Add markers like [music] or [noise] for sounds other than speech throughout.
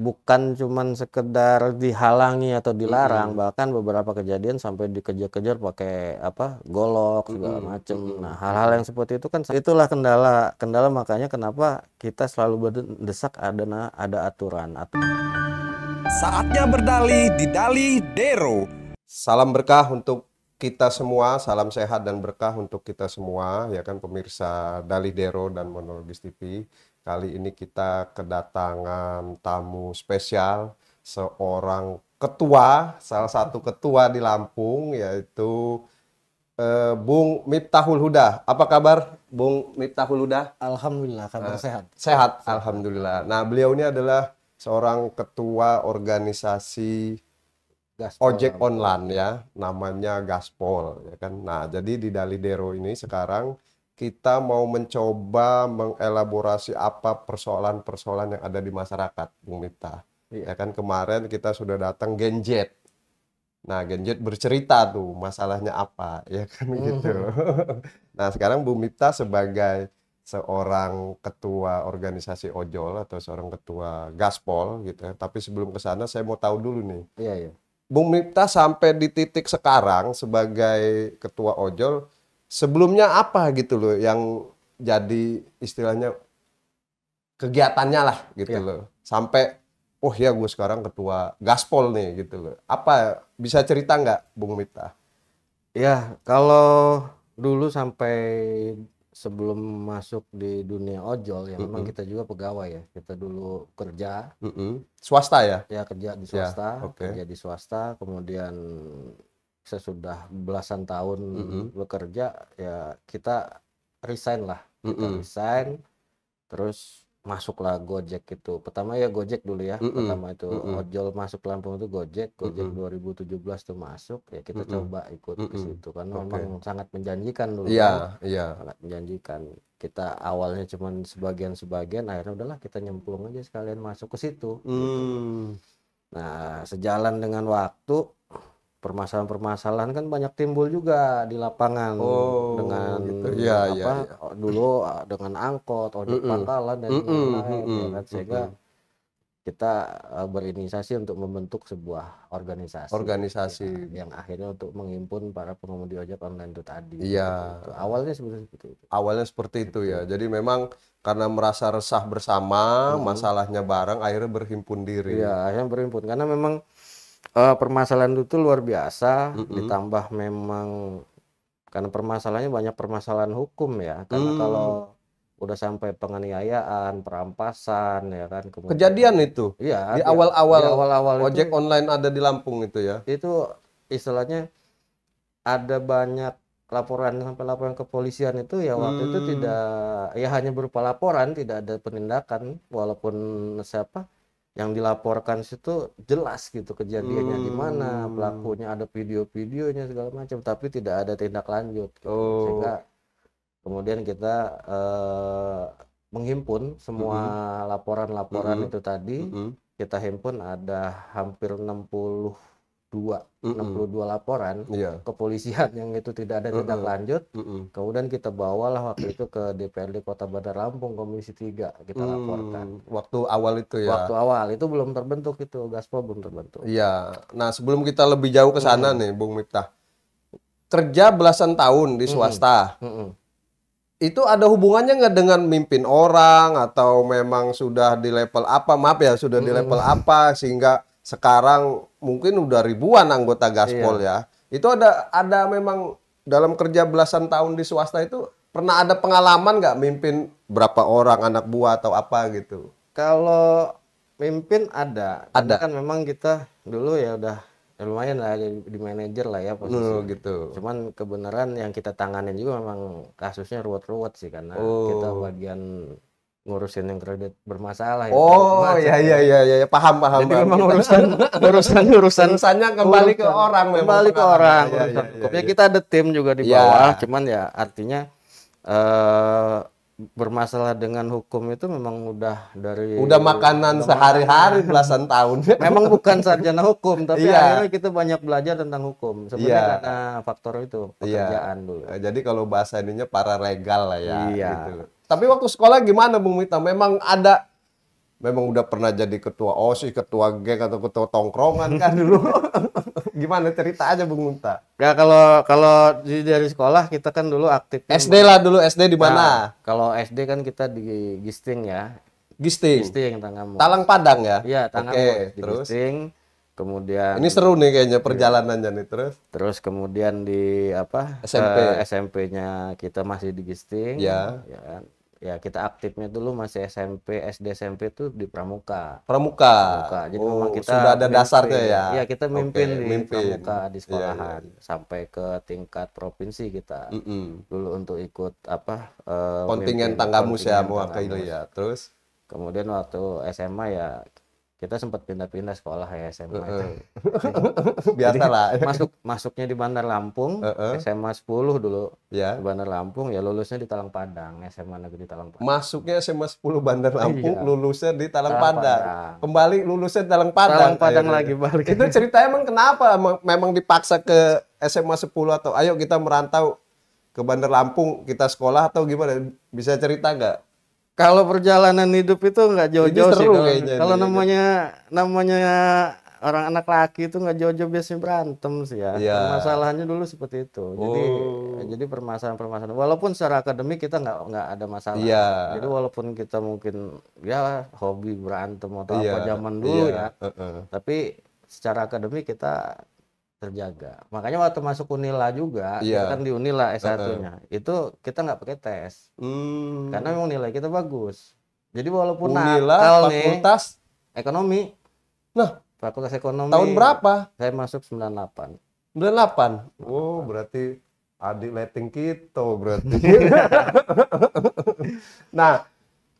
bukan cuman sekedar dihalangi atau dilarang mm -hmm. bahkan beberapa kejadian sampai dikejar-kejar pakai apa golok segala macem mm -hmm. nah hal-hal yang seperti itu kan itulah kendala kendala makanya kenapa kita selalu berdesak ada ada aturan saatnya berdalih di Dali dero salam berkah untuk kita semua salam sehat dan berkah untuk kita semua ya kan pemirsa Dali dero dan monologis tv Kali ini kita kedatangan tamu spesial seorang ketua, salah satu ketua di Lampung yaitu uh, Bung Miftahul Huda. Apa kabar Bung Miftahul Huda? Alhamdulillah kabar nah, sehat. Sehat, alhamdulillah. Nah, beliau ini adalah seorang ketua organisasi Gaspol ojek online ya, namanya Gaspol ya kan. Nah, jadi di Dalidero ini sekarang kita mau mencoba mengelaborasi apa persoalan-persoalan yang ada di masyarakat, Bung Mita. Iya. Ya kan kemarin kita sudah datang Genjet. Nah, Genjet bercerita tuh masalahnya apa, ya kan mm gitu. [laughs] nah, sekarang Bung Mita sebagai seorang ketua organisasi ojol atau seorang ketua gaspol gitu ya. Tapi sebelum ke sana saya mau tahu dulu nih. Iya, iya. Bung Mita sampai di titik sekarang sebagai ketua ojol sebelumnya apa gitu loh yang jadi istilahnya kegiatannya lah gitu ya. loh sampai oh ya gue sekarang ketua gaspol nih gitu loh apa bisa cerita nggak Bung Mita? Ya kalau dulu sampai sebelum masuk di dunia ojol ya mm -hmm. memang kita juga pegawai ya kita dulu kerja mm -hmm. swasta ya ya kerja di iya, swasta ya, okay. kerja di swasta kemudian saya sudah belasan tahun mm -hmm. bekerja ya kita resign lah kita mm -hmm. resign terus masuklah Gojek itu pertama ya Gojek dulu ya mm -hmm. pertama itu mm -hmm. ojol masuk Lampung itu Gojek Gojek mm -hmm. 2017 itu masuk ya kita mm -hmm. coba ikut mm -hmm. ke situ kan okay. memang sangat menjanjikan dulu yeah, kan? yeah. sangat menjanjikan kita awalnya cuman sebagian-sebagian akhirnya udahlah kita nyemplung aja sekalian masuk ke situ mm. nah sejalan dengan waktu permasalahan-permasalahan kan banyak timbul juga di lapangan oh, dengan gitu. ya, apa ya, ya. dulu ah, dengan angkot, ojek mm -mm. pangkalan dan mm -mm. lain-lain mm -mm. sehingga mm -mm. kita ah, berinisiasi untuk membentuk sebuah organisasi organisasi ya, kan? yang akhirnya untuk menghimpun para pengemudi ojek online itu tadi. Gitu. Iya. Gitu. Awalnya sebenarnya seperti itu. Awalnya seperti itu gitu. ya. Jadi memang karena merasa resah bersama, mm -hmm. masalahnya bareng akhirnya berhimpun diri. Iya, akhirnya berhimpun karena memang uh, permasalahan itu luar biasa mm -hmm. ditambah memang karena permasalahannya banyak permasalahan hukum ya karena mm. kalau udah sampai penganiayaan, perampasan ya kan. Kemudian, Kejadian itu. Iya. Di awal-awal awal-awal ojek itu, online ada di Lampung itu ya. Itu istilahnya ada banyak laporan sampai laporan kepolisian itu ya waktu hmm. itu tidak ya hanya berupa laporan, tidak ada penindakan walaupun siapa yang dilaporkan situ jelas gitu kejadiannya hmm. di mana hmm. pelakunya ada video-videonya segala macam tapi tidak ada tindak lanjut gitu. oh. sehingga kemudian kita uh, menghimpun semua hmm. laporan-laporan mm -hmm. mm -hmm. itu tadi mm -hmm. kita himpun ada hampir 60 dua enam puluh dua laporan yeah. kepolisian yang itu tidak ada tindak lanjut mm kemudian kita bawalah waktu itu ke DPRD Kota Bandar Lampung Komisi 3 kita mm. laporkan waktu awal itu ya waktu awal itu belum terbentuk itu gaspo belum terbentuk iya nah sebelum kita lebih jauh ke sana mm. nih Bung Miftah kerja belasan tahun di swasta mm -hmm. itu ada hubungannya nggak dengan mimpin orang atau memang sudah di level apa maaf ya sudah di level apa sehingga sekarang mungkin udah ribuan anggota gaspol iya. ya. Itu ada ada memang dalam kerja belasan tahun di swasta itu pernah ada pengalaman nggak mimpin berapa orang anak buah atau apa gitu? Kalau mimpin ada. Ada. kan memang kita dulu ya udah ya lumayan lah di, di manajer lah ya posisi Uh, oh, gitu. Cuman kebenaran yang kita tanganin juga memang kasusnya ruwet-ruwet sih karena oh. kita bagian ngurusin yang kredit bermasalah ya. Oh iya ya. iya iya iya paham paham. Jadi memang urusan [laughs] urusan urusan urusannya kembali ke orang kembali ke orang. Ya, ya, ya, ya. kita ada tim juga di iya. bawah, ya. cuman ya artinya eh bermasalah dengan hukum itu memang udah dari udah makanan sehari-hari belasan tahun. [laughs] Memang bukan sarjana hukum, tapi yeah. akhirnya kita banyak belajar tentang hukum. Sebenarnya yeah. karena faktor itu iya. pekerjaan yeah. Jadi kalau bahasa ininya para legal lah ya. Iya. Gitu. Tapi waktu sekolah gimana Bung Mita? Memang ada memang udah pernah jadi ketua OSIS, ketua geng atau ketua tongkrongan kan dulu. [laughs] Gimana cerita aja Bung Unta? Ya kalau kalau di, dari sekolah kita kan dulu aktif kan, SD lah dulu SD di mana? Nah, kalau SD kan kita di Gisting ya. Gisting. Gisting Tangamu. Talang Padang ya? Iya, Tangamu. okay, di terus Gisting. Kemudian Ini seru nih kayaknya iya. perjalanannya nih terus. Terus kemudian di apa? SMP. Eh, SMP-nya kita masih di Gisting. Iya. Ya. ya ya kita aktifnya dulu masih SMP SD SMP tuh di Pramuka Pramuka, Pramuka. jadi oh, memang kita sudah ada mimpin, dasarnya ya ya, ya kita mimpin okay, di mimpin. Pramuka di iya, sekolahan yeah, yeah. sampai ke tingkat provinsi kita mm -hmm. dulu untuk ikut apa uh, kontingen tanggamus ya mewakili ya terus kemudian waktu SMA ya kita sempat pindah-pindah sekolah ya SMA uh, Uh, [laughs] Biasa lah. Masuk masuknya di Bandar Lampung, uh, uh. SMA 10 dulu. Ya. Yeah. Bandar Lampung ya lulusnya di Talang Padang, SMA Negeri Talang Padang. Masuknya SMA 10 Bandar Lampung, iya. lulusnya di Talang, Talang Padang. Padang. Kembali lulusnya di Talang Padang. Talang Padang Ayo. lagi balik. Itu ceritanya emang kenapa memang dipaksa ke SMA 10 atau ayo kita merantau ke Bandar Lampung kita sekolah atau gimana? Bisa cerita nggak? Kalau perjalanan hidup itu nggak jauh-jauh sih. Kalau, namanya namanya orang anak laki itu nggak jauh-jauh biasanya berantem sih ya. ya. Masalahnya dulu seperti itu. Jadi oh. jadi permasalahan-permasalahan. Walaupun secara akademik kita nggak nggak ada masalah. Ya. Jadi walaupun kita mungkin ya hobi berantem atau ya. apa iya. zaman dulu iya. ya. ya. Uh -uh. Tapi secara akademik kita terjaga. Makanya waktu masuk Unila juga, yeah. kan di Unila S1-nya, uh -uh. itu kita nggak pakai tes. Hmm. Karena memang nilai kita bagus. Jadi walaupun Unila, fakultas nih, ekonomi. Nah, fakultas ekonomi. Tahun berapa? Saya masuk 98. 98. Oh, berarti adik letting kita berarti. [laughs] nah,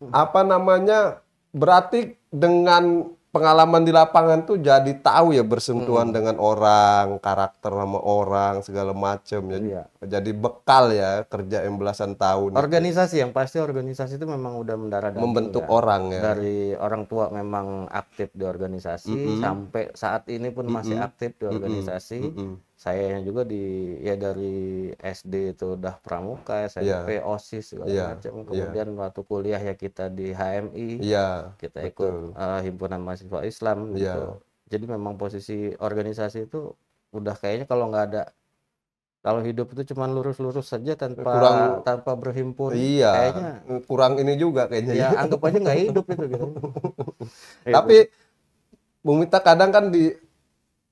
apa namanya? Berarti dengan pengalaman di lapangan tuh jadi tahu ya bersentuhan hmm. dengan orang, karakter sama orang segala macam ya. Iya. Jadi bekal ya kerja yang belasan tahun. Organisasi yang pasti organisasi itu memang udah mendarat Membentuk ya. orang ya. Dari orang tua memang aktif di organisasi mm -hmm. sampai saat ini pun masih mm -hmm. aktif di organisasi. Mm -hmm. Mm -hmm saya juga di ya dari SD itu udah pramuka, SMP yeah. OSIS segala yeah. macam. Iya. Kemudian yeah. waktu kuliah ya kita di HMI. Yeah. Kita ikut uh, himpunan mahasiswa Islam yeah. gitu. Jadi memang posisi organisasi itu udah kayaknya kalau nggak ada kalau hidup itu cuma lurus-lurus saja tanpa kurang, tanpa berhimpun iya kayaknya kurang ini juga kayaknya ya anggap aja nggak hidup itu gitu [laughs] tapi Bumita Mita kadang kan di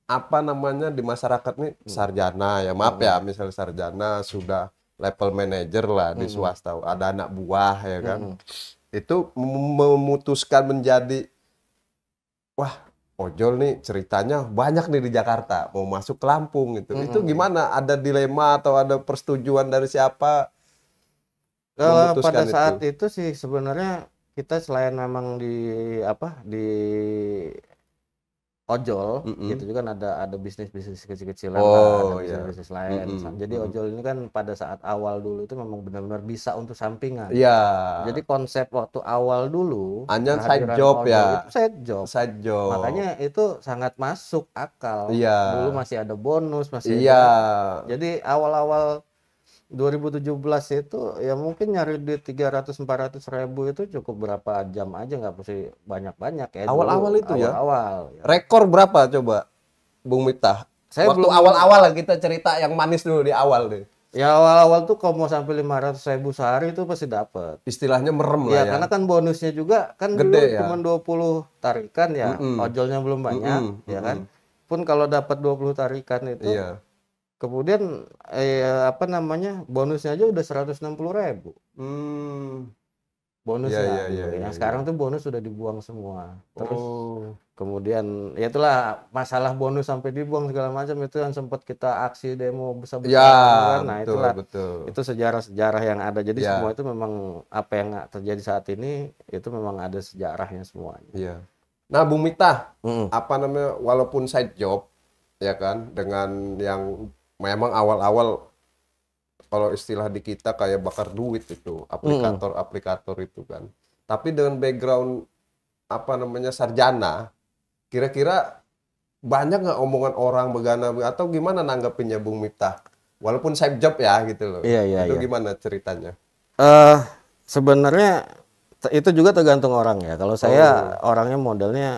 apa namanya di masyarakat nih hmm. sarjana ya maaf ya misalnya sarjana sudah level manager lah di hmm. swasta ada anak buah ya kan hmm. itu memutuskan menjadi wah ojol nih ceritanya banyak nih di Jakarta mau masuk ke Lampung gitu itu gimana ada dilema atau ada persetujuan dari siapa kalau pada saat itu, itu sih sebenarnya kita selain memang di apa di ojol mm -hmm. gitu juga kan ada ada bisnis bisnis kecil kecilan oh, ada iya. bisnis bisnis yeah. lain mm -hmm. jadi ojol ini kan pada saat awal dulu itu memang benar benar bisa untuk sampingan ya yeah. jadi konsep waktu awal dulu hanya side job ya itu side job side job makanya itu sangat masuk akal yeah. dulu masih ada bonus masih yeah. Ada. jadi awal awal 2017 itu ya mungkin nyari di 300 400 ribu itu cukup berapa jam aja nggak mesti banyak-banyak ya. Awal-awal itu awal -awal, ya. Awal. Ya. Rekor berapa coba Bung Miftah? Saya Waktu belum awal-awal lah kita cerita yang manis dulu di awal deh. Ya awal-awal tuh kalau mau sampai 500 ribu sehari itu pasti dapat. Istilahnya merem ya, lah ya. karena kan bonusnya juga kan Gede, dulu ya. cuma 20 tarikan ya. Mm -mm. Ojolnya belum banyak mm -mm. ya kan. Mm -mm. Pun kalau dapat 20 tarikan itu yeah kemudian eh, apa namanya bonusnya aja udah 160 ribu hmm. bonusnya yeah, yeah, gitu. yeah, yang yeah, ya. sekarang yeah. tuh bonus sudah dibuang semua terus oh. kemudian ya itulah masalah bonus sampai dibuang segala macam itu yang sempat kita aksi demo besar-besaran ya, yeah, nah betul, itulah betul. itu sejarah-sejarah yang ada jadi yeah. semua itu memang apa yang terjadi saat ini itu memang ada sejarahnya semuanya yeah. nah Bung Mita mm. apa namanya walaupun side job ya kan dengan yang memang awal-awal kalau istilah di kita kayak bakar duit itu aplikator-aplikator itu kan tapi dengan background apa namanya sarjana kira-kira banyak nggak omongan orang begana atau gimana nanggapinnya Bung Miftah walaupun saya job ya gitu loh iya, iya, itu iya. gimana ceritanya uh, sebenarnya itu juga tergantung orang ya kalau saya oh. orangnya modelnya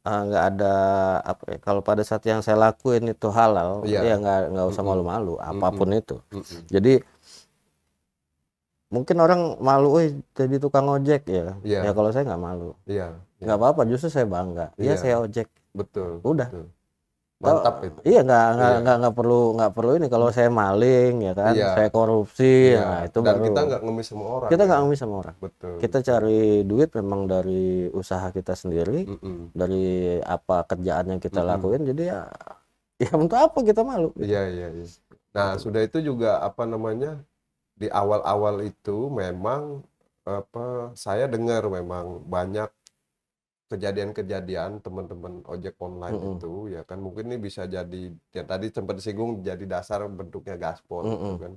Ah, nggak uh, ada apa ya, kalau pada saat yang saya lakuin itu halal yeah. ya nggak nggak usah malu-malu mm -hmm. apapun mm -hmm. itu mm -hmm. jadi mungkin orang malu eh jadi tukang ojek ya yeah. ya kalau saya nggak malu yeah. Iya. nggak yeah. apa-apa justru saya bangga yeah. ya iya. saya ojek betul udah betul mantap oh, itu. Iya nggak nggak iya. nggak perlu nggak perlu ini kalau hmm. saya maling ya kan, iya. saya korupsi, iya. nah itu Dan baru. kita nggak ngemis sama orang. Kita nggak ya. ngemis sama orang. Betul. Kita cari duit memang dari usaha kita sendiri, mm -mm. dari apa kerjaan yang kita mm -mm. lakuin. Jadi ya [laughs] ya untuk apa kita malu? Gitu. Iya iya. iya. Nah Betul. sudah itu juga apa namanya di awal-awal itu memang apa saya dengar memang banyak kejadian-kejadian teman-teman ojek online mm -hmm. itu ya kan mungkin ini bisa jadi ya tadi sempat disinggung jadi dasar bentuknya gaspol mm -hmm. gitu kan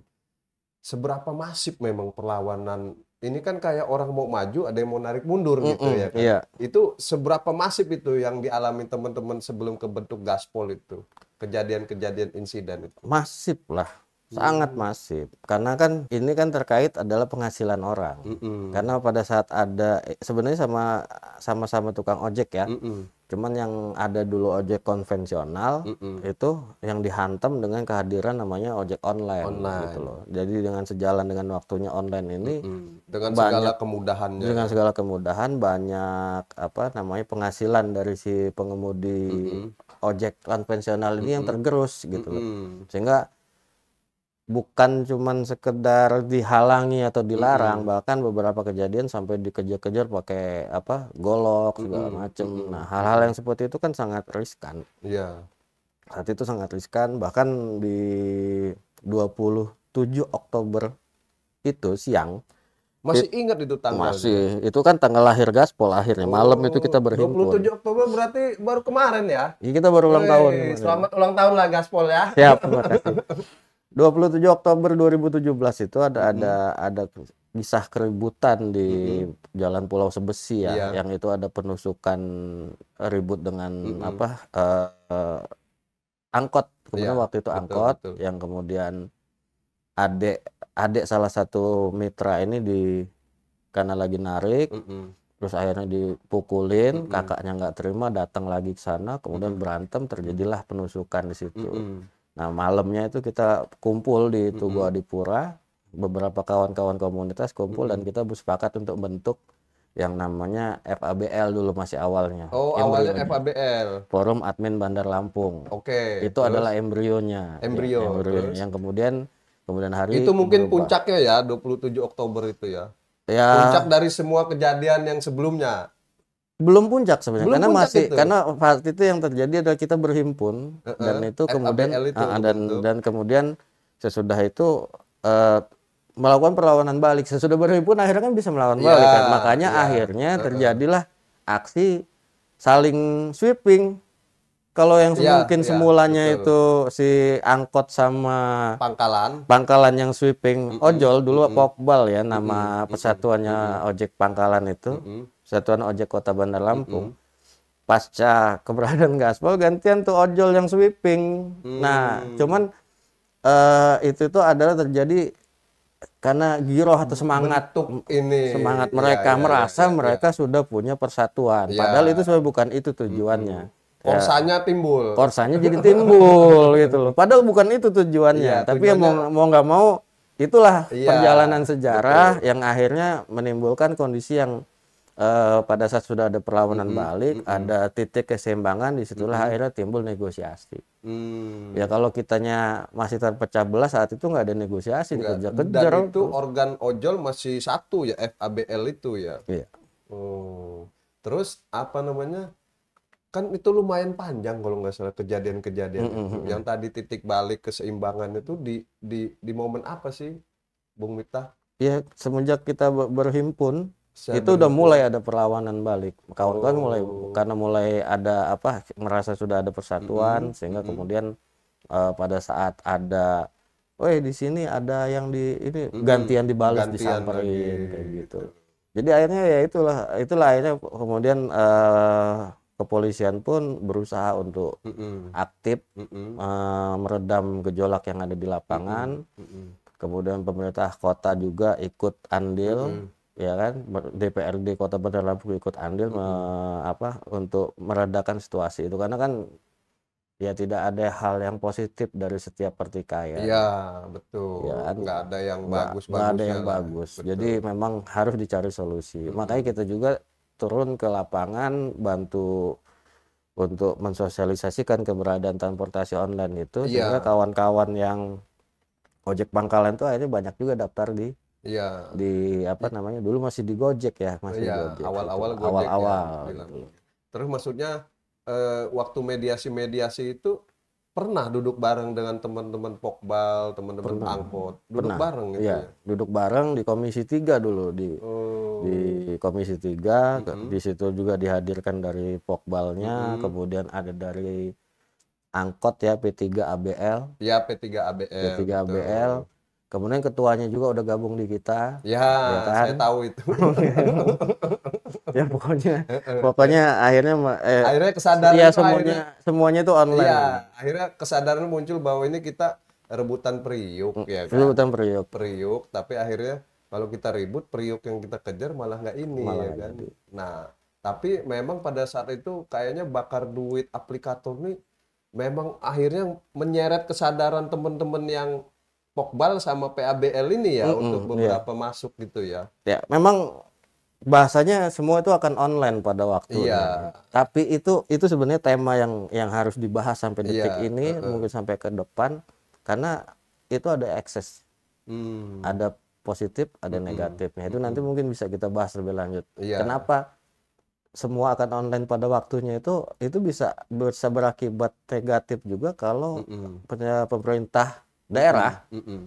seberapa masif memang perlawanan ini kan kayak orang mau maju ada yang mau narik mundur mm -hmm. gitu ya kan yeah. itu seberapa masif itu yang dialami teman-teman sebelum ke bentuk gaspol itu kejadian-kejadian insiden itu masif lah sangat masif karena kan ini kan terkait adalah penghasilan orang mm -mm. karena pada saat ada eh, sebenarnya sama sama sama tukang ojek ya mm -mm. cuman yang ada dulu ojek konvensional mm -mm. itu yang dihantam dengan kehadiran namanya ojek online, online gitu loh jadi dengan sejalan dengan waktunya online ini mm -mm. dengan banyak, segala kemudahannya dengan segala kemudahan banyak apa namanya penghasilan dari si pengemudi mm -mm. ojek konvensional ini mm -mm. yang tergerus gitu mm -mm. loh sehingga bukan cuman sekedar dihalangi atau dilarang mm -hmm. bahkan beberapa kejadian sampai dikejar-kejar pakai apa golok segala macem mm -hmm. nah hal-hal yang seperti itu kan sangat riskan yeah. saat itu sangat riskan bahkan di 27 Oktober itu siang masih it, ingat itu tanggal masih itu kan tanggal lahir gaspol akhirnya malam itu kita oh, berhimpun 27 Oktober berarti baru kemarin ya, ya kita baru ulang Wey, tahun selamat ulang tahun lah gaspol ya siap [laughs] 27 Oktober 2017 itu ada hmm. ada ada kisah keributan di hmm Jalan Pulau Sebesi ya, ya yang itu ada penusukan ribut dengan hmm apa uh, uh, angkot, kemudian ya, waktu itu angkot betul. yang kemudian adik adik salah satu mitra ini di karena lagi narik, mm-hmm. terus akhirnya dipukulin, mm-hmm. kakaknya nggak terima, datang lagi ke sana, kemudian mm-hmm. berantem, terjadilah penusukan di situ. Mm-hmm Nah malamnya itu kita kumpul di Tugu Adipura, beberapa kawan-kawan komunitas kumpul dan kita bersepakat untuk bentuk yang namanya FABL dulu masih awalnya. Oh, awalnya FABL. Forum Admin Bandar Lampung. Oke. Okay, itu terus. adalah embrionya. Embrio. Ya, embrio terus. yang kemudian kemudian hari Itu mungkin berubah. puncaknya ya 27 Oktober itu ya. Ya. Puncak dari semua kejadian yang sebelumnya belum puncak sebenarnya karena puncak masih itu. karena saat itu yang terjadi adalah kita berhimpun uh -uh. dan itu kemudian itu, uh, dan dan kemudian sesudah itu uh, melakukan perlawanan balik sesudah berhimpun akhirnya kan bisa melawan yeah. balik kan makanya yeah. akhirnya terjadilah aksi saling sweeping kalau yang ya, mungkin ya, semulanya betul. itu si angkot sama pangkalan pangkalan yang sweeping mm -hmm. ojol dulu mm -hmm. pokbal ya nama mm -hmm. persatuannya mm -hmm. ojek pangkalan itu mm -hmm. Satuan Ojek Kota Bandar Lampung. Mm -hmm. Pasca [laughs] keberadaan gaspol gantian tuh ojol yang sweeping. Mm. Nah, cuman uh, itu tuh adalah terjadi karena giroh atau semangat tuh ini semangat iya, mereka ya, ya, merasa ya, ya, mereka sudah punya persatuan ya. padahal itu sebenarnya bukan itu tujuannya hmm. korsanya timbul korsanya jadi timbul [laughs] gitu loh padahal bukan itu tujuannya ya, tapi tujuannya... ya mau mau nggak mau itulah ya, perjalanan sejarah betul. yang akhirnya menimbulkan kondisi yang uh, pada saat sudah ada perlawanan mm -hmm. balik, mm -hmm. ada titik keseimbangan, disitulah mm -hmm. akhirnya timbul negosiasi. Mm. Ya kalau kitanya masih terpecah belah saat itu nggak ada negosiasi, dikejar-kejar. Dan itu tuh. organ ojol masih satu ya FABL itu ya. Iya. Oh, terus apa namanya? Kan itu lumayan panjang kalau nggak salah kejadian-kejadian mm -hmm. Yang tadi titik balik keseimbangan itu di di di momen apa sih, Bung Mita? Ya semenjak kita berhimpun itu udah mulai ada perlawanan balik kawan-kawan oh. mulai karena mulai ada apa merasa sudah ada persatuan mm -hmm. sehingga mm -hmm. kemudian uh, pada saat ada weh di sini ada yang di ini mm -hmm. gantian dibalas gantian disamperin lagi. kayak gitu jadi akhirnya ya itulah itulah akhirnya kemudian uh, kepolisian pun berusaha untuk mm -hmm. aktif mm -hmm. uh, meredam gejolak yang ada di lapangan mm -hmm. kemudian pemerintah kota juga ikut andil mm -hmm ya kan DPRD Kota Bandar Lampung ikut andil mm -hmm. me, apa untuk meredakan situasi itu karena kan ya tidak ada hal yang positif dari setiap pertikaian. Iya betul. Ya kan? Nggak ada yang bagus. Nggak ada yang lah. bagus. Betul. Jadi memang harus dicari solusi. Mm -hmm. Makanya kita juga turun ke lapangan bantu untuk mensosialisasikan keberadaan transportasi online itu ya. sehingga kawan-kawan yang ojek pangkalan itu akhirnya banyak juga daftar di Iya. Di apa namanya? Dulu masih di Gojek ya, masih iya, ya, di Gojek. awal-awal Gojek. Awal-awal. Ya, gitu. Terus maksudnya eh, waktu mediasi-mediasi itu pernah duduk bareng dengan teman-teman Pokbal, teman-teman angkot, duduk pernah. bareng gitu Iya, ya. Duduk bareng di Komisi 3 dulu di oh. di Komisi 3, mm -hmm. di situ juga dihadirkan dari Pokbalnya, mm -hmm. kemudian ada dari angkot ya P3 ABL. Ya P3 ABL. P3 ABL. Betul. Kemudian ketuanya juga udah gabung di kita. Ya, ya kan? saya tahu itu. [laughs] ya pokoknya pokoknya akhirnya eh, akhirnya kesadaran ya, semuanya akhirnya, semuanya itu online. Ya, akhirnya kesadaran muncul bahwa ini kita rebutan periuk mm, ya kan. Rebutan periuk. Periuk, tapi akhirnya kalau kita ribut periuk yang kita kejar malah nggak ini malah ya kan. Jadi. Nah, tapi memang pada saat itu kayaknya bakar duit aplikator nih memang akhirnya menyeret kesadaran teman-teman yang Pokbal sama PABL ini ya mm -hmm, untuk iya. beberapa yeah. masuk gitu ya. Ya, memang bahasanya semua itu akan online pada waktu Iya. Tapi itu itu sebenarnya tema yang yang harus dibahas sampai iya, detik yeah. ini uh -huh. mungkin sampai ke depan karena itu ada akses. Mm. Ada positif, ada hmm. negatifnya. Itu hmm. nanti mungkin bisa kita bahas lebih lanjut. Yeah. Kenapa semua akan online pada waktunya itu itu bisa bisa berakibat negatif juga kalau hmm. pemerintah daerah, mm -hmm.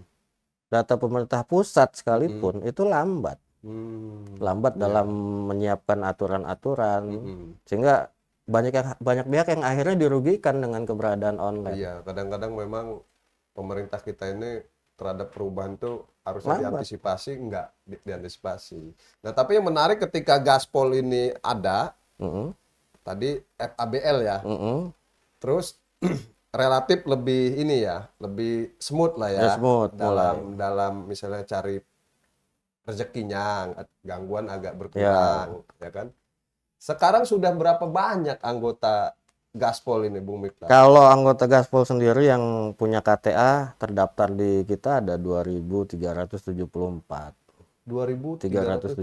data pemerintah pusat sekalipun mm itu lambat, mm lambat yeah. dalam menyiapkan aturan-aturan, mm -hmm. sehingga banyak yang banyak pihak yang akhirnya dirugikan dengan keberadaan online. Iya, kadang-kadang memang pemerintah kita ini terhadap perubahan itu harusnya diantisipasi enggak di, diantisipasi. Nah, tapi yang menarik ketika gaspol ini ada, mm -hmm. tadi FABL ya, mm -hmm. terus [clears throat] relatif lebih ini ya, lebih smooth lah ya. ya smooth, dalam mulai. dalam misalnya cari rezekinya, gangguan agak ya. berkurang, ya, ya kan? Sekarang sudah berapa banyak anggota Gaspol ini Bung Miftah? Kalau anggota Gaspol sendiri yang punya KTA terdaftar di kita ada 2374. 2374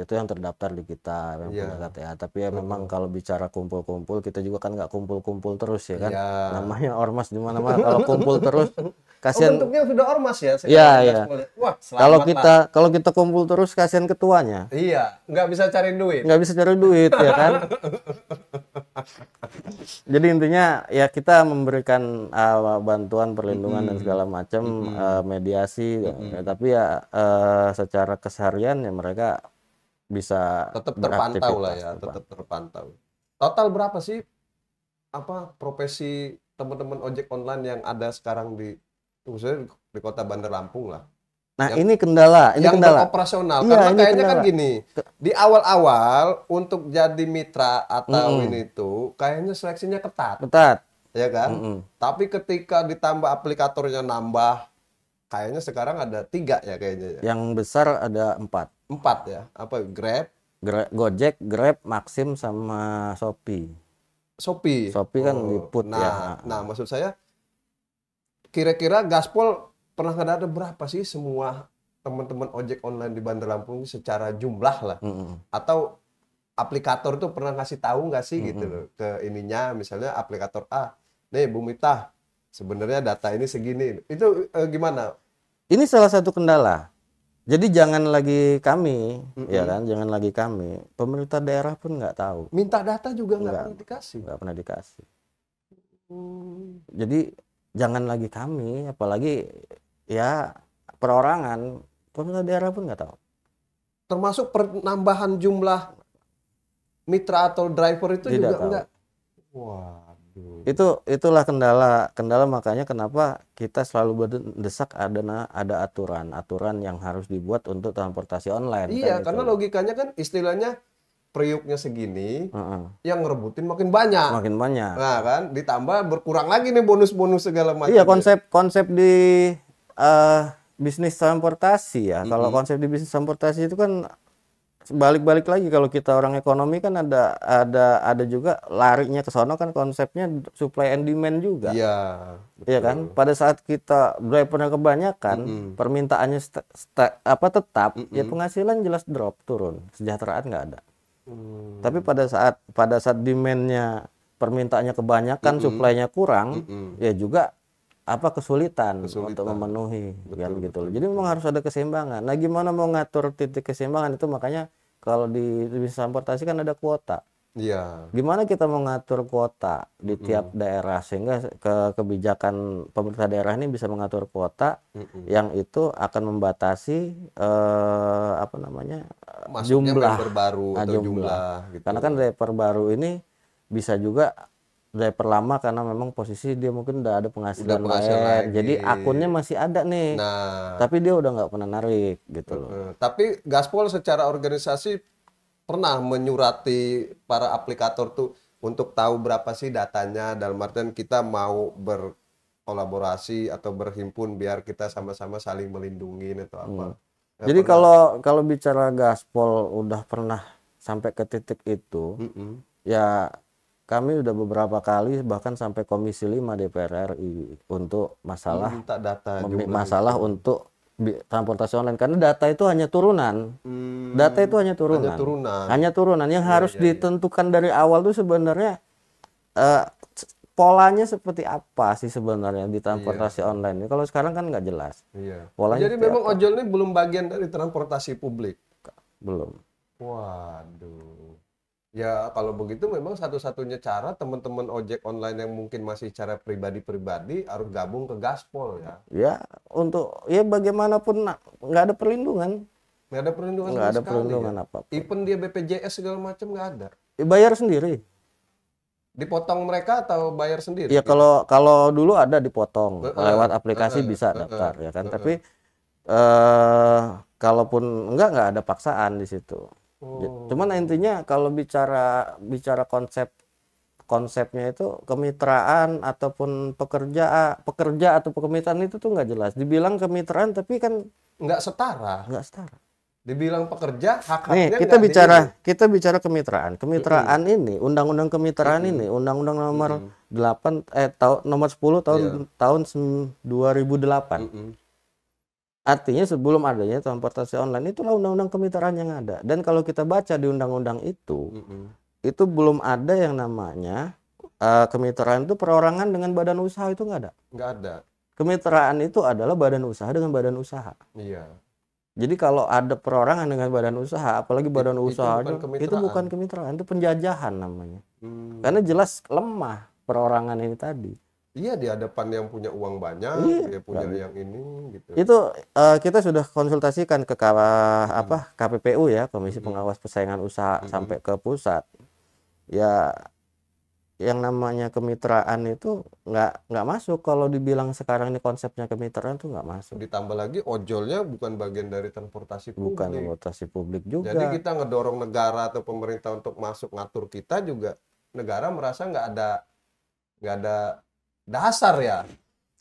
itu yang terdaftar di kita yang iya. ya. punya KTA tapi ya Betul. memang kalau bicara kumpul-kumpul kita juga kan nggak kumpul-kumpul terus ya kan Ya. namanya ormas di mana-mana kalau kumpul terus [laughs] oh, kasihan oh, bentuknya sudah ormas ya Iya iya. Wah, kalau kita kalau kita kumpul terus kasihan ketuanya iya nggak bisa cari duit nggak bisa cari duit ya kan [laughs] Jadi intinya ya kita memberikan uh, bantuan perlindungan mm -hmm. dan segala macam mm -hmm. uh, mediasi mm -hmm. ya, tapi ya uh, secara keseharian ya mereka bisa tetap terpantau lah ya, terpantau. Gitu, tetap terpantau. Total berapa sih apa profesi teman-teman ojek online yang ada sekarang di khususnya di kota Bandar Lampung lah? Nah, yang, ini kendala, ini yang kendala. operasional. Iya, Karena kayaknya kan gini, di awal-awal untuk jadi mitra atau mm -hmm. ini itu kayaknya seleksinya ketat. Ketat. Ya kan? Mm -hmm. Tapi ketika ditambah aplikatornya nambah, kayaknya sekarang ada tiga ya kayaknya. Ya? Yang besar ada empat. Empat ya? Apa Grab? Gra Gojek, Grab, Maxim sama Shopee. Shopee. Shopee kan oh, liput nah, ya. Nah, maksud saya kira-kira gaspol pernah nggak ada berapa sih semua teman-teman ojek online di Bandar Lampung secara jumlah lah mm -hmm. atau aplikator tuh pernah ngasih tahu nggak sih mm -hmm. gitu loh ke ininya misalnya aplikator A nih Bu Mita sebenarnya data ini segini itu eh, gimana ini salah satu kendala jadi jangan lagi kami mm -hmm. ya kan jangan lagi kami pemerintah daerah pun nggak tahu minta data juga nggak pernah dikasih nggak pernah dikasih mm. jadi jangan lagi kami apalagi ya perorangan pemerintah daerah pun nggak tahu termasuk penambahan jumlah mitra atau driver itu Tidak juga enggak waduh itu itulah kendala kendala makanya kenapa kita selalu berdesak ada ada aturan aturan yang harus dibuat untuk transportasi online iya kan karena itu. logikanya kan istilahnya priuknya segini, uh -uh. yang ngerebutin makin banyak. Makin banyak. Nah kan, ditambah berkurang lagi nih bonus-bonus segala macam. Iya ya. konsep konsep di uh, bisnis transportasi ya. Mm -hmm. Kalau konsep di bisnis transportasi itu kan balik-balik lagi kalau kita orang ekonomi kan ada ada ada juga larinya ke sana kan konsepnya supply and demand juga. Iya. Iya kan? Pada saat kita drivernya kebanyakan, mm -hmm. permintaannya apa tetap, mm -hmm. ya penghasilan jelas drop turun, sejahteraan nggak ada. Mm. Tapi pada saat pada saat demandnya permintaannya kebanyakan, mm -hmm. suplainya kurang, mm -hmm. ya juga apa kesulitan, kesulitan. untuk memenuhi kan betul, kan gitu loh. Jadi memang harus ada keseimbangan. Nah, gimana mau ngatur titik keseimbangan itu makanya kalau di bisnis transportasi kan ada kuota. Iya. Gimana kita mau ngatur kuota di tiap mm. daerah sehingga ke kebijakan pemerintah daerah ini bisa mengatur kuota mm yang itu akan membatasi eh, apa namanya Masuknya jumlah member baru nah, jumlah. jumlah gitu. Karena kan member baru ini bisa juga driver lama karena memang posisi dia mungkin udah ada penghasilan, udah penghasilan lain. Lagi. Jadi akunnya masih ada nih. Nah, tapi dia udah nggak pernah narik gitu loh. tapi Gaspol secara organisasi pernah menyurati para aplikator tuh untuk tahu berapa sih datanya dalam artian kita mau berkolaborasi atau berhimpun biar kita sama-sama saling melindungi atau apa. Hmm. Jadi pernah. kalau kalau bicara Gaspol udah pernah sampai ke titik itu, mm -hmm. ya kami sudah beberapa kali bahkan sampai komisi 5 DPR RI untuk masalah Minta data masalah itu. untuk transportasi online karena data itu hanya turunan. Hmm, data itu hanya turunan. Hanya turunan. Hanya turunan yang ya, harus ya, ditentukan dari awal tuh sebenarnya uh, polanya seperti apa sih sebenarnya di transportasi iya. online ini? Kalau sekarang kan nggak jelas. Iya. Polanya Jadi memang apa? ojol ini belum bagian dari transportasi publik. Belum. Waduh. Ya kalau begitu memang satu-satunya cara teman-teman ojek online yang mungkin masih cara pribadi-pribadi harus gabung ke gaspol ya. Ya untuk ya bagaimanapun nah, nggak ada perlindungan. Nggak ada perlindungan. Nggak ada perlindungan ya. apa. Even dia BPJS segala macam nggak ada. Ya, bayar sendiri. Dipotong mereka atau bayar sendiri? Ya gitu? kalau kalau dulu ada dipotong uh, lewat aplikasi uh, uh, bisa daftar uh, uh, ya kan. Uh, uh. Tapi uh, kalaupun enggak nggak ada paksaan di situ Gitu. Oh. Cuman intinya kalau bicara bicara konsep konsepnya itu kemitraan ataupun pekerja pekerja atau kemitraan itu tuh nggak jelas. Dibilang kemitraan tapi kan nggak setara. Nggak setara. Dibilang pekerja hak haknya Nih, kita bicara kita bicara kemitraan. Kemitraan ini undang-undang kemitraan ini undang-undang nomor delapan 8 eh tahun nomor iya. 10 tahun yeah. tahun 2008. ribu -hmm. Artinya sebelum adanya transportasi online itulah undang-undang kemitraan yang ada. Dan kalau kita baca di undang-undang itu, mm -hmm. itu belum ada yang namanya uh, kemitraan itu perorangan dengan badan usaha itu nggak ada. Nggak ada. Kemitraan itu adalah badan usaha dengan badan usaha. Iya. Jadi kalau ada perorangan dengan badan usaha, apalagi badan itu, usaha itu bukan, kemitraan. itu bukan kemitraan, itu penjajahan namanya. Hmm. Karena jelas lemah perorangan ini tadi. Iya di hadapan yang punya uang banyak, iya. dia punya kan. yang ini gitu. Itu uh, kita sudah konsultasikan ke KPU, hmm. apa KPPU ya, Komisi hmm. Pengawas Persaingan Usaha hmm. sampai ke pusat. Ya yang namanya kemitraan itu nggak nggak masuk kalau dibilang sekarang ini konsepnya kemitraan itu nggak masuk. Ditambah lagi ojolnya bukan bagian dari transportasi publik. Bukan transportasi publik juga. Jadi kita ngedorong negara atau pemerintah untuk masuk ngatur kita juga negara merasa nggak ada nggak ada dasar ya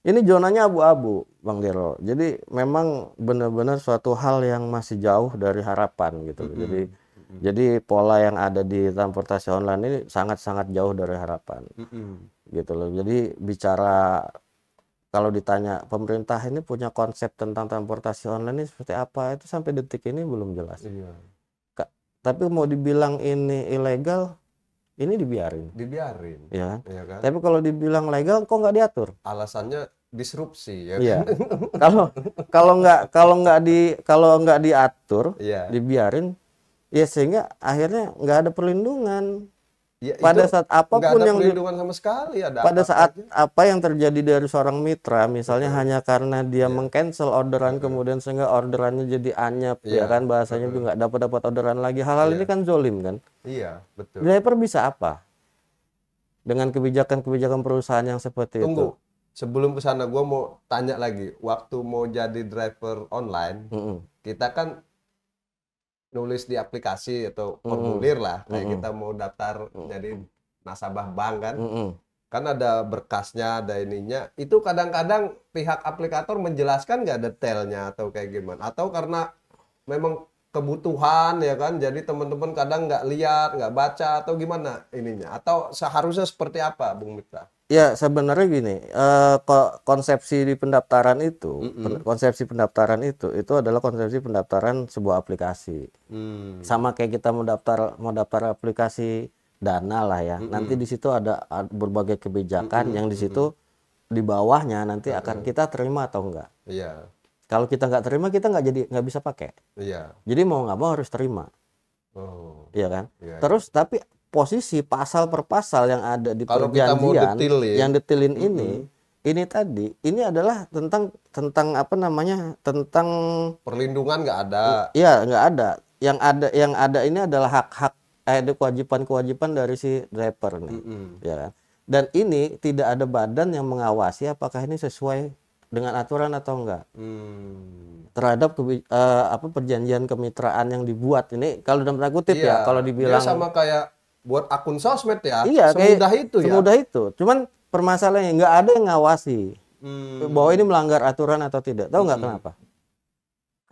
ini zonanya abu-abu Bang Gero. jadi memang benar-benar suatu hal yang masih jauh dari harapan gitu mm -hmm. jadi Mm. Jadi pola yang ada di transportasi online ini sangat-sangat jauh dari harapan. Mm -hmm. Gitu loh. Jadi bicara kalau ditanya pemerintah ini punya konsep tentang transportasi online ini seperti apa? Itu sampai detik ini belum jelas. Iya. tapi mau dibilang ini ilegal ini dibiarin dibiarin ya, ya kan? tapi kalau dibilang legal kok nggak diatur alasannya disrupsi ya iya. Kan? [laughs] kalau kalau nggak kalau nggak di kalau nggak diatur ya. dibiarin ya sehingga akhirnya nggak ada perlindungan Ya, pada saat apapun yang perlindungan sama sekali ada pada apa saat aja. apa yang terjadi dari seorang mitra misalnya Betul. hanya karena dia yeah. mengcancel orderan yeah. kemudian sehingga orderannya jadi anyap yeah. ya iya, kan bahasanya juga dapat dapat orderan lagi hal-hal yeah. ini iya. kan zolim kan iya yeah, betul driver bisa apa dengan kebijakan-kebijakan perusahaan yang seperti Tunggu. itu sebelum ke gue mau tanya lagi waktu mau jadi driver online mm -hmm. kita kan nulis di aplikasi atau formulir mm lah kayak mm kita mau daftar mm jadi nasabah bank kan mm kan ada berkasnya ada ininya itu kadang-kadang pihak aplikator menjelaskan nggak detailnya atau kayak gimana atau karena memang kebutuhan ya kan jadi teman-teman kadang nggak lihat nggak baca atau gimana ininya atau seharusnya seperti apa Bung Mita? Ya sebenarnya gini, eh, konsepsi di pendaftaran itu, mm -hmm. konsepsi pendaftaran itu, itu adalah konsepsi pendaftaran sebuah aplikasi. Mm. Sama kayak kita mau daftar mau daftar aplikasi dana lah ya. Mm -hmm. Nanti di situ ada berbagai kebijakan mm -hmm. yang di situ mm -hmm. di bawahnya nanti akan kita terima atau enggak. Iya. Yeah. Kalau kita nggak terima kita nggak jadi nggak bisa pakai. Iya. Yeah. Jadi mau nggak mau harus terima. Oh. Iya kan. Yeah, Terus tapi posisi pasal per pasal yang ada di Kalau perjanjian detail, ya. yang detilin hmm. ini ini tadi ini adalah tentang tentang apa namanya tentang perlindungan nggak ada iya nggak ada yang ada yang ada ini adalah hak-hak eh, ada kewajiban-kewajiban dari si driver nih mm -hmm. ya kan dan ini tidak ada badan yang mengawasi apakah ini sesuai dengan aturan atau enggak hmm. terhadap ke, uh, eh, apa perjanjian kemitraan yang dibuat ini kalau dalam tanda kutip ya, iya. ya kalau dibilang sama kayak buat akun sosmed ya. Iya, semudah kayak, itu semudah ya. Semudah itu. Cuman permasalahannya nggak ada yang ngawasi hmm. bahwa ini melanggar aturan atau tidak. Tahu nggak hmm. kenapa?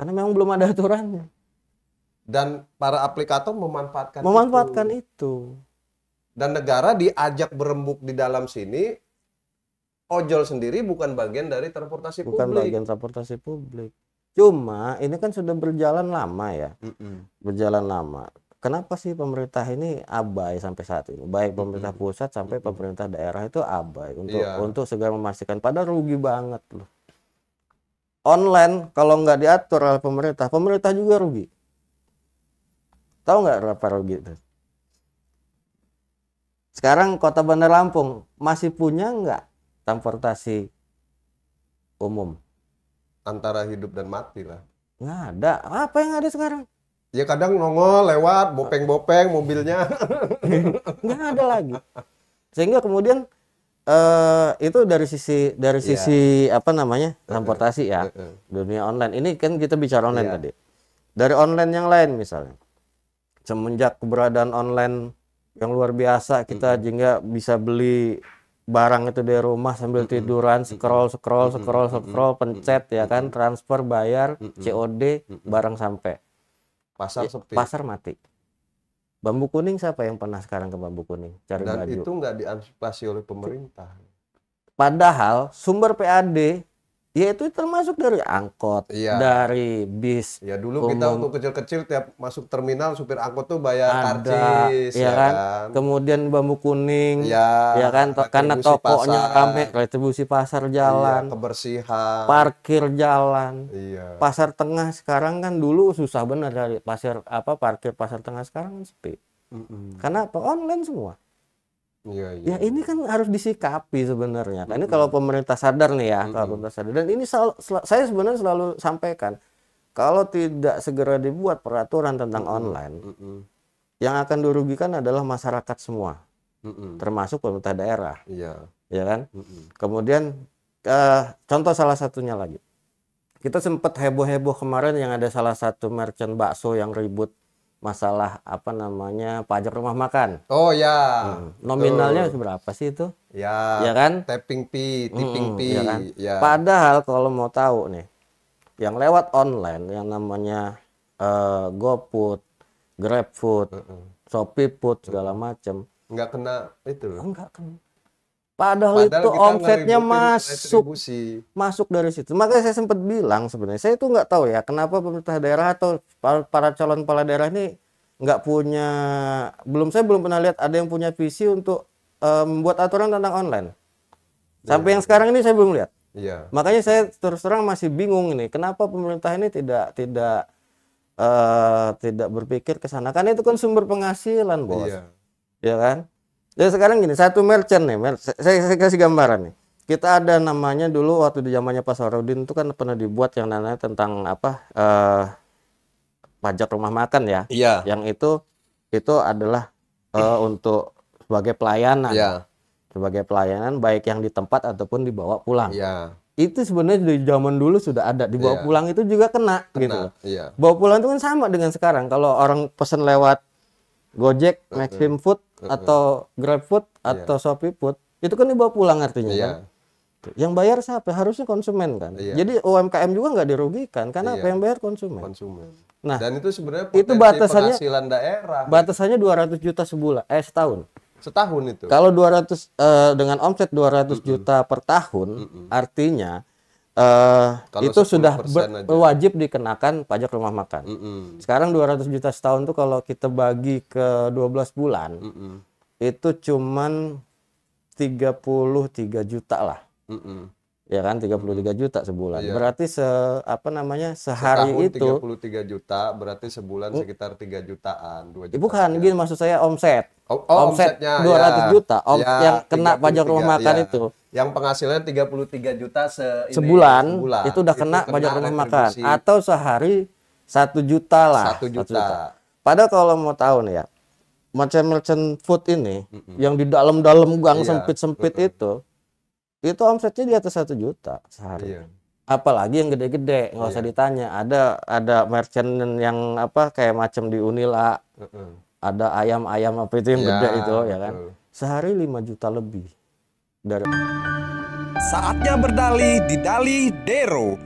Karena memang belum ada aturannya. Dan para aplikator memanfaatkan memanfaatkan itu. itu. Dan negara diajak berembuk di dalam sini ojol sendiri bukan bagian dari transportasi bukan publik. Bukan bagian transportasi publik. Cuma ini kan sudah berjalan lama ya. Mm -mm. Berjalan lama kenapa sih pemerintah ini abai sampai saat ini baik pemerintah pusat sampai pemerintah daerah itu abai untuk yeah. untuk segera memastikan padahal rugi banget loh online kalau nggak diatur oleh pemerintah pemerintah juga rugi tahu nggak berapa rugi itu sekarang kota Bandar Lampung masih punya nggak transportasi umum antara hidup dan mati lah nggak ada apa yang ada sekarang Ya kadang nongol lewat bopeng-bopeng mobilnya. [laughs] Nggak ada lagi. Sehingga kemudian uh, itu dari sisi dari yeah. sisi apa namanya? transportasi ya. Iya. Dunia online. Ini kan kita bicara online yeah. tadi. Dari online yang lain misalnya. Semenjak keberadaan online yang luar biasa kita mm bisa beli barang itu dari rumah sambil tiduran scroll scroll scroll scroll, scroll pencet ya kan transfer bayar COD barang sampai pasar iya, sepi pasar mati bambu kuning siapa yang pernah sekarang ke bambu kuning cari dan baju. itu nggak diantisipasi oleh pemerintah padahal sumber PAD Ya itu termasuk dari angkot, iya. dari bis. Ya dulu umum. kita untuk kecil-kecil tiap masuk terminal supir angkot tuh bayar Ada, karcis, ya, ya kan? kan. Kemudian bambu kuning, ya, ya kan karena tokonya rame, retribusi pasar iya, jalan, iya, kebersihan, parkir jalan. Iya. Pasar tengah sekarang kan dulu susah benar dari pasar apa parkir pasar tengah sekarang kan sepi. Mm -mm. Karena apa? Online semua. Iya, ya, ya. ya ini kan harus disikapi sebenarnya. Nah, ini kalau pemerintah sadar nih ya, kalau pemerintah sadar. Dan ini sel, sel, saya sebenarnya selalu sampaikan, kalau tidak segera dibuat peraturan tentang online, yang akan dirugikan adalah masyarakat semua, termasuk pemerintah daerah. Iya. Ya kan. Kemudian uh, contoh salah satunya lagi, kita sempat heboh-heboh kemarin yang ada salah satu merchant bakso yang ribut masalah apa namanya pajak rumah makan. Oh ya. Hmm. Nominalnya Tuh. berapa sih itu? Ya. Ya kan? Tapping fee, hmm, tipping hmm, fee. Ya kan? ya. Padahal kalau mau tahu nih, yang lewat online yang namanya uh, GoFood, GrabFood, uh -uh. ShopeeFood segala macam. Nggak kena itu. Enggak kena. Padahal, Padahal itu omsetnya masuk masuk dari situ. Makanya saya sempat bilang sebenarnya saya itu nggak tahu ya kenapa pemerintah daerah atau para, calon kepala daerah ini nggak punya belum saya belum pernah lihat ada yang punya visi untuk eh, membuat um, aturan tentang online. Sampai ya. yang sekarang ini saya belum lihat. Ya. Makanya saya terus terang masih bingung ini kenapa pemerintah ini tidak tidak uh, tidak berpikir ke sana karena itu kan sumber penghasilan bos. Ya, ya kan? Jadi ya, sekarang gini, satu merchant nih, mer saya, saya kasih gambaran nih. Kita ada namanya dulu waktu di zamannya Pak Sarudin itu kan pernah dibuat yang namanya tentang apa uh, pajak rumah makan ya. Iya. Yang itu itu adalah uh, [clears throat] untuk sebagai pelayanan. Iya. Sebagai pelayanan baik yang di tempat ataupun dibawa pulang. Iya itu sebenarnya di zaman dulu sudah ada dibawa yeah. pulang itu juga kena, kena gitu Iya. Bawa pulang itu kan sama dengan sekarang kalau orang pesen lewat Gojek, Maxim Food uh, uh, atau iya. atau yeah. Shopee Food itu kan dibawa pulang artinya yeah. kan. Yang bayar siapa? Harusnya konsumen kan. Yeah. Jadi UMKM juga nggak dirugikan karena yeah. apa iya. yang bayar konsumen. Konsumen. Nah, dan itu sebenarnya itu batasannya penghasilan daerah. Batasannya 200 juta sebulan eh setahun. Setahun itu. Kalau 200 eh, dengan omset 200 mm juta per tahun mm artinya Uh, itu sudah wajib dikenakan pajak rumah makan. Mm -mm. Sekarang 200 juta setahun tuh kalau kita bagi ke 12 bulan, mm -mm. itu cuman 33 juta lah. Mm -mm ya kan 33 juta sebulan. Iya. Berarti se apa namanya sehari Setahun itu 33 juta berarti sebulan sekitar 3 jutaan, 2 juta. Bukan, ya. gini maksud saya omset. Oh, oh omsetnya 200 ya. juta om ya, yang kena pajak rumah makan ya. itu. Yang penghasilan 33 juta se sebulan, sebulan itu udah kena pajak rumah makan atau sehari 1 juta lah. 1 juta. 1 juta. Padahal kalau mau tahu nih ya, macam merchant food ini mm -mm. yang di dalam-dalam gang iya, sempit-sempit iya. mm -mm. itu itu omsetnya di atas satu juta sehari. Iya. Apalagi yang gede-gede, nggak -gede, iya. usah iya. ditanya. Ada ada merchant yang apa kayak macam di Unila. Uh -uh. Ada ayam-ayam apa itu yang ya, gede itu ya kan. Sehari 5 juta lebih. Dari Saatnya berdali di Dali Dero.